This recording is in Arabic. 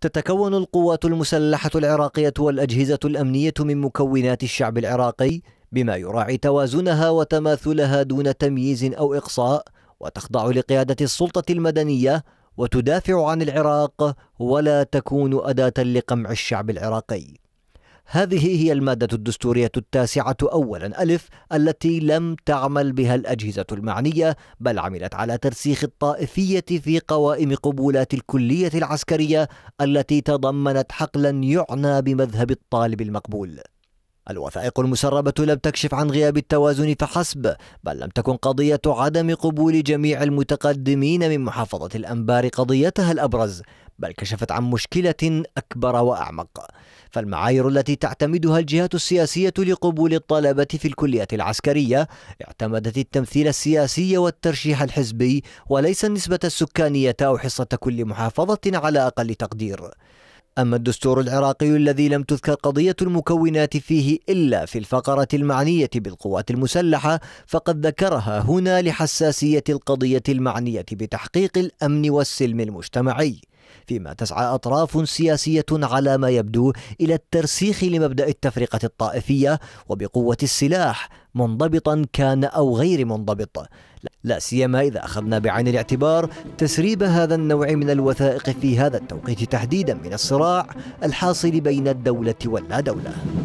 تتكون القوات المسلحة العراقية والأجهزة الأمنية من مكونات الشعب العراقي بما يراعي توازنها وتماثلها دون تمييز أو إقصاء وتخضع لقيادة السلطة المدنية وتدافع عن العراق ولا تكون أداة لقمع الشعب العراقي هذه هي المادة الدستورية التاسعة أولا ألف التي لم تعمل بها الأجهزة المعنية بل عملت على ترسيخ الطائفية في قوائم قبولات الكلية العسكرية التي تضمنت حقلا يعنى بمذهب الطالب المقبول الوثائق المسربة لم تكشف عن غياب التوازن فحسب بل لم تكن قضية عدم قبول جميع المتقدمين من محافظة الأنبار قضيتها الأبرز بل كشفت عن مشكلة أكبر وأعمق فالمعايير التي تعتمدها الجهات السياسية لقبول الطلبة في الكلية العسكرية اعتمدت التمثيل السياسي والترشيح الحزبي وليس النسبة السكانية أو حصة كل محافظة على أقل تقدير أما الدستور العراقي الذي لم تذكر قضية المكونات فيه إلا في الفقرة المعنية بالقوات المسلحة فقد ذكرها هنا لحساسية القضية المعنية بتحقيق الأمن والسلم المجتمعي فيما تسعى أطراف سياسية على ما يبدو إلى الترسيخ لمبدأ التفرقة الطائفية وبقوة السلاح منضبطا كان أو غير منضبط لا سيما إذا أخذنا بعين الاعتبار تسريب هذا النوع من الوثائق في هذا التوقيت تحديدا من الصراع الحاصل بين الدولة واللا دولة